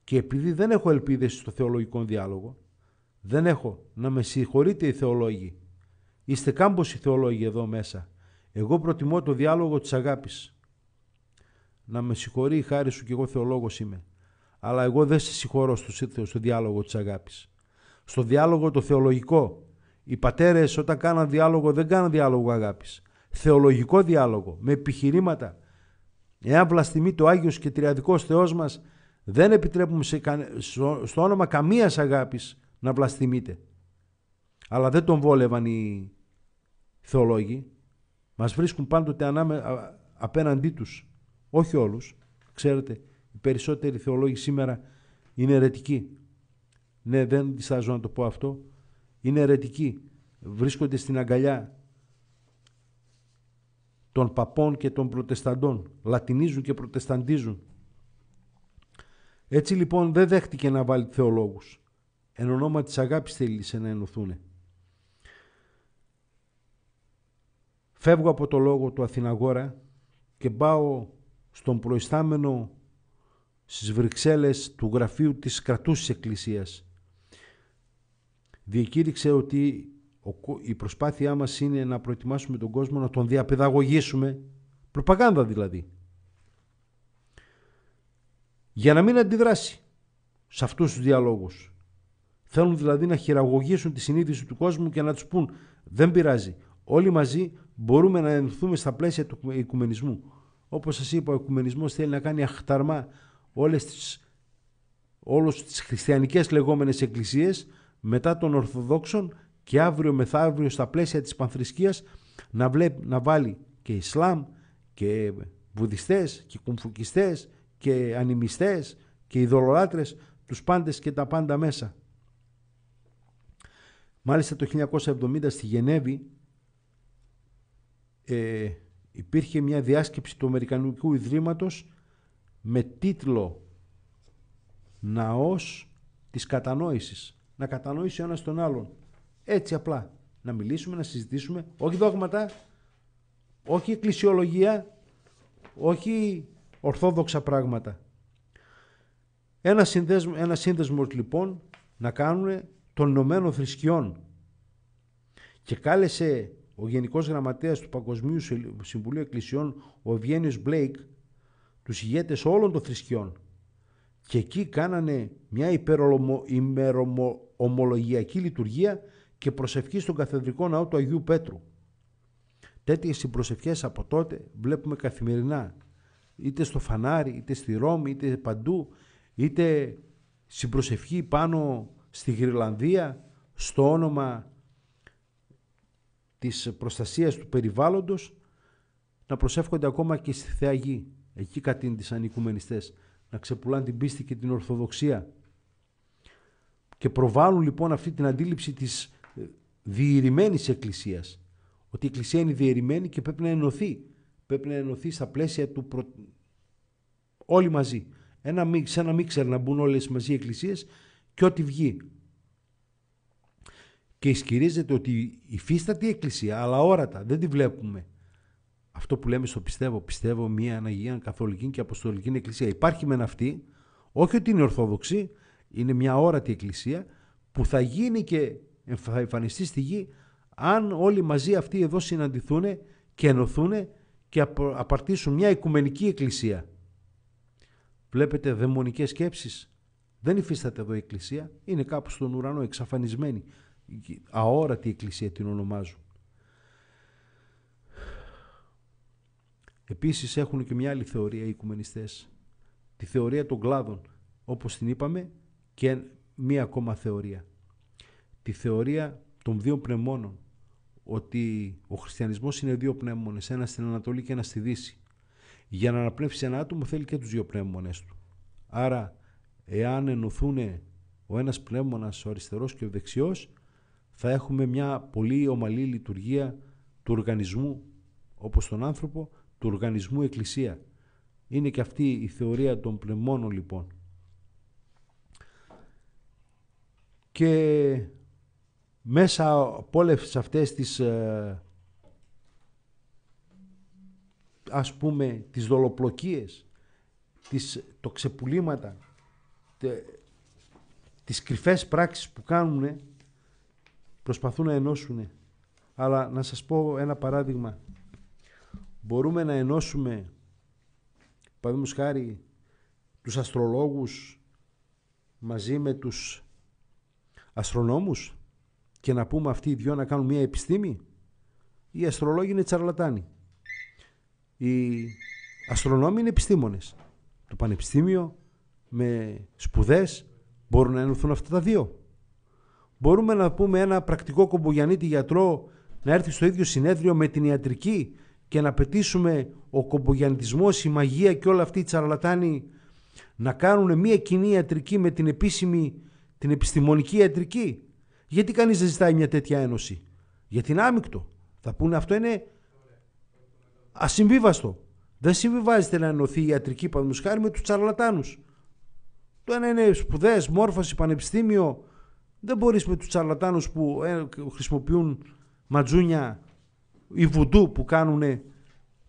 Και επειδή δεν έχω ελπίδες στο θεολογικό διάλογο, δεν έχω να με συγχωρείτε οι θεολόγοι Είστε κάμποσοι θεολόγοι εδώ μέσα. Εγώ προτιμώ το διάλογο της αγάπης. Να με συγχωρεί η χάρη σου και εγώ θεολόγος είμαι. Αλλά εγώ δεν σε συγχωρώ στο, στο διάλογο της αγάπης. Στο διάλογο το θεολογικό. Οι πατέρες όταν κάναν διάλογο δεν κάναν διάλογο αγάπης. Θεολογικό διάλογο με επιχειρήματα. Εάν βλαστημεί το Άγιος και Τριαδικός Θεός μας δεν επιτρέπουμε σε, στο όνομα καμίας αγάπης να βλαστημείτε. Αλλά δεν τον βόλευαν οι, θεολόγοι μας βρίσκουν πάντοτε ανάμε, απέναντί τους. Όχι όλους. Ξέρετε, οι περισσότεροι θεολόγοι σήμερα είναι αιρετικοί. Ναι, δεν διστάζω να το πω αυτό. Είναι αιρετικοί. Βρίσκονται στην αγκαλιά των παπών και των προτεσταντών. Λατινίζουν και προτεσταντίζουν. Έτσι λοιπόν δεν δέχτηκε να βάλει θεολόγους. Εν ονόμα της αγάπης θέλησε να ενωθούνε. Φεύγω από το λόγο του Αθηναγόρα και πάω στον προϊστάμενο στις Βρυξέλλες του γραφείου της κρατούς εκκλησίας. Διεκήρυξε ότι η προσπάθειά μας είναι να προετοιμάσουμε τον κόσμο, να τον διαπαιδαγωγήσουμε, προπαγάνδα δηλαδή, για να μην αντιδράσει σε αυτούς τους διαλόγους. Θέλουν δηλαδή να χειραγωγήσουν τη συνείδηση του κόσμου και να τους πούν «Δεν πειράζει, Όλοι μαζί μπορούμε να ενθούμε στα πλαίσια του οικουμενισμού. Όπως σας είπα, ο οικουμενισμός θέλει να κάνει αχταρμά όλες τις, όλες τις χριστιανικές λεγόμενες εκκλησίες μετά των Ορθοδόξων και αύριο μεθαύριο στα πλαίσια της Πανθρησκείας να, να βάλει και Ισλάμ και Βουδιστές και Κουμφουκιστές και Ανιμιστές και Ιδωλολάτρες τους πάντες και τα πάντα μέσα. Μάλιστα το 1970 στη Γενέβη ε, υπήρχε μια διάσκεψη του Αμερικανικού Ιδρύματος με τίτλο «Ναός της κατανόησης». Να κατανοήσει ο ένας τον άλλον. Έτσι απλά. Να μιλήσουμε, να συζητήσουμε. Όχι δόγματα, όχι εκκλησιολογία, όχι ορθόδοξα πράγματα. Ένα σύνδεσμο, ένα λοιπόν να κάνουμε των Ηνωμένων Θρησκειών. Και κάλεσε ο Γενικός Γραμματέας του Παγκοσμίου Συμβουλίου Εκκλησιών, ο Ευγένιος Μπλέικ, τους ηγέτες όλων των θρησκειών. Και εκεί κάνανε μια υπερομολογιακή λειτουργία και προσευχή στον καθεδρικό ναό του Αγίου Πέτρου. Τέτοιες συμπροσευχές από τότε βλέπουμε καθημερινά, είτε στο Φανάρι, είτε στη Ρώμη, είτε παντού, είτε συμπροσευχή πάνω στη Γρυλανδία, στο όνομα της προστασίας του περιβάλλοντος να προσεύχονται ακόμα και στη Θεά Γη. Εκεί είναι τις ανοικουμένιστες, να ξεπουλάνε την πίστη και την ορθοδοξία. Και προβάλλουν λοιπόν αυτή την αντίληψη της ε, διηρημένης εκκλησίας. Ότι η εκκλησία είναι διηρημένη και πρέπει να ενωθεί. Πρέπει να ενωθεί στα πλαίσια του προ... όλοι μαζί. σε ένα μίξερ να μπουν όλες μαζί οι εκκλησίες και ό,τι βγει και ισχυρίζεται ότι η η Εκκλησία, αλλά όρατα δεν τη βλέπουμε. Αυτό που λέμε στο πιστεύω, πιστεύω μια Αναγία Καθολική και Αποστολική Εκκλησία. Υπάρχει μεν αυτή, όχι ότι είναι Ορθόδοξη, είναι μια όρατη Εκκλησία που θα γίνει και θα εμφανιστεί στη γη αν όλοι μαζί αυτοί εδώ συναντηθούν και ενωθούν και απαρτήσουν μια οικουμενική εκκλησία. Βλέπετε δαιμονικές σκέψεις. Δεν υφίσταται εδώ η εκκλησία, είναι κάπου στον ουρανό εξαφανισμένη αόρατη εκκλησία την ονομάζουν. Επίσης έχουν και μια άλλη θεωρία οι οικουμενιστές, τη θεωρία των κλάδων, όπως την είπαμε, και μία ακόμα θεωρία. Τη θεωρία των δύο πνευμόνων, ότι ο χριστιανισμός είναι δύο πνεύμονες, ένας στην Ανατολή και ένας στη Δύση. Για να αναπνεύσει ένα άτομο θέλει και τους δύο πνεύμονες του. Άρα, εάν ενωθούν ο ένας πνεύμονας, ο αριστερός και ο δεξιός, θα έχουμε μια πολύ ομαλή λειτουργία του οργανισμού, όπως τον άνθρωπο, του οργανισμού εκκλησία. Είναι και αυτή η θεωρία των πνευμόνων λοιπόν. Και μέσα από όλες αυτές τις ε, ας πούμε τις δολοπλοκίες, τις, το ξεπουλήματα, τις κρυφές πράξεις που κάνουν προσπαθούν να ενώσουν. Αλλά να σας πω ένα παράδειγμα. Μπορούμε να ενώσουμε, παραδείγματος χάρη, τους αστρολόγους μαζί με τους αστρονόμους και να πούμε αυτοί οι δυο να κάνουν μια επιστήμη. Οι αστρολόγοι είναι τσαρλατάνοι. Οι αστρονόμοι είναι επιστήμονες. Το πανεπιστήμιο με σπουδές μπορούν να ενωθούν αυτά τα δύο. Μπορούμε να πούμε ένα πρακτικό κομπογιανίτη γιατρό να έρθει στο ίδιο συνέδριο με την ιατρική και να πετήσουμε ο κομπογιανιτισμός, η μαγεία και όλα αυτοί οι τσαρλατάνη να κάνουν μια κοινή ιατρική με την επίσημη, την επιστημονική ιατρική. Γιατί κανείς δεν ζητάει μια τέτοια ένωση. Για την άμυκτο. Θα πούνε αυτό είναι ασυμβίβαστο. Δεν συμβιβάζεται να ενωθεί η ιατρική παραδείγματος με τους τσαρλατάνους. Το ένα είναι σπουδές, μόρφωση, πανεπιστήμιο, δεν μπορείς με τους τσαρλατάνους που ε, χρησιμοποιούν ματζούνια ή βουντού που κάνουν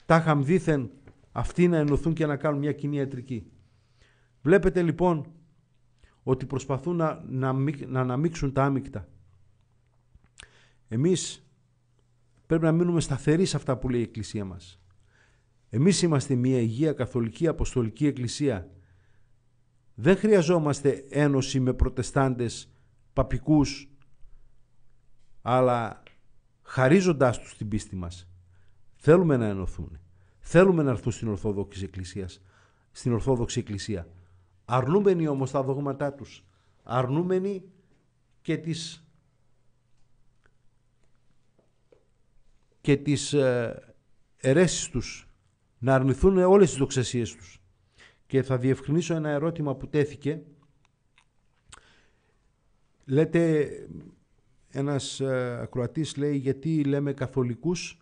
τα χαμδίθεν αυτοί να ενωθούν και να κάνουν μια κοινή ιατρική. Βλέπετε λοιπόν ότι προσπαθούν να, να, να αναμίξουν τα άμυκτα. Εμείς πρέπει να μείνουμε σταθεροί σε αυτά που λέει η Εκκλησία μας. Εμείς είμαστε μια υγεία καθολική αποστολική εκκλησία. Δεν χρειαζόμαστε ένωση με προτεστάντες παπικούς αλλά χαρίζοντάς τους την πίστη μας θέλουμε να ενωθούν θέλουμε να έρθουν στην Ορθόδοξη Εκκλησία στην Ορθόδοξη Εκκλησία αρνούμενοι όμως τα δόγματά τους αρνούμενοι και τις και τις ε, τους να αρνηθούν όλες τις δοξασίες τους και θα διευκρινίσω ένα ερώτημα που τέθηκε Λέτε, ένας ε, ακροατής λέει γιατί λέμε καθολικούς,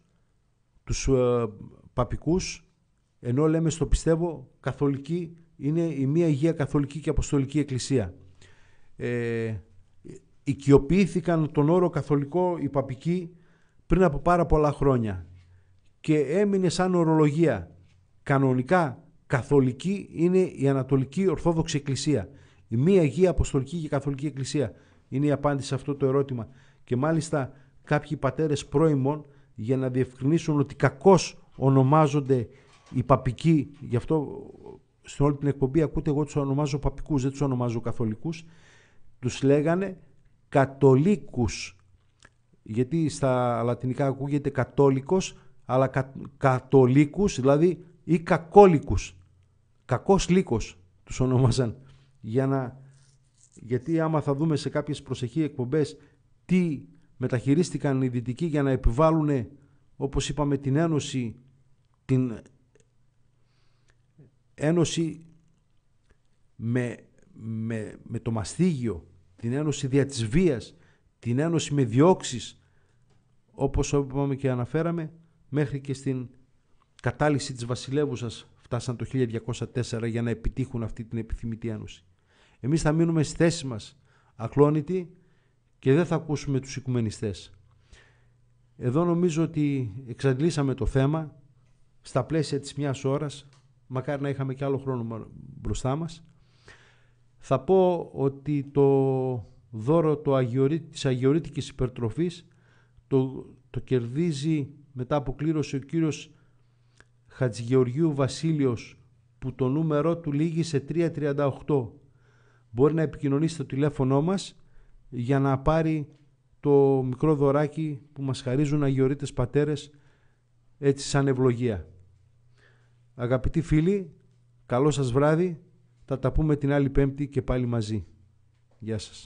τους ε, παπικούς, ενώ λέμε στο πιστεύω καθολική, είναι η μία υγεία καθολική και αποστολική εκκλησία. Ε, οικειοποιήθηκαν τον όρο καθολικό οι παπικοί πριν από πάρα πολλά χρόνια και έμεινε σαν ορολογία. Κανονικά καθολική είναι η Ανατολική Ορθόδοξη Εκκλησία. Η μία υγεία Αποστολική και Καθολική Εκκλησία. Είναι η απάντηση σε αυτό το ερώτημα. Και μάλιστα κάποιοι πατέρες πρώιμων για να διευκρινίσουν ότι κακώς ονομάζονται οι παπικοί, γι' αυτό στην όλη την εκπομπή ακούτε εγώ τους ονομάζω παπικούς, δεν τους ονομάζω καθολικούς, τους λέγανε κατολίκους, γιατί στα λατινικά ακούγεται κατόλικος, αλλά κα, κατολίκους, δηλαδή ή κακόλικους, κακός λύκος τους ονόμαζαν, για να γιατί άμα θα δούμε σε κάποιες προσεχή εκπομπές τι μεταχειρίστηκαν οι δυτικοί για να επιβάλλουν όπως είπαμε την ένωση την ένωση με, με, με το μαστίγιο την ένωση δια της βίας την ένωση με διώξεις όπως είπαμε και αναφέραμε μέχρι και στην κατάληψη της βασιλεύουσας φτάσαν το 1204 για να επιτύχουν αυτή την επιθυμητή ένωση. Εμείς θα μείνουμε στη θέση μας ακλόνητοι και δεν θα ακούσουμε τους οικουμενιστές. Εδώ νομίζω ότι εξαντλήσαμε το θέμα στα πλαίσια της μιας ώρας, μακάρι να είχαμε και άλλο χρόνο μπροστά μας. Θα πω ότι το δώρο το αγιορί, της αγιορείτικης υπερτροφής το, κερδίζει μετά από κλήρωση ο κύριος Χατζηγεωργίου Βασίλειος που το νούμερό του λύγει 3.38 μπορεί να επικοινωνήσει το τηλέφωνό μας για να πάρει το μικρό δωράκι που μας χαρίζουν αγιορείτες πατέρες έτσι σαν ευλογία. Αγαπητοί φίλοι, καλό σας βράδυ, θα τα πούμε την άλλη πέμπτη και πάλι μαζί. Γεια σας.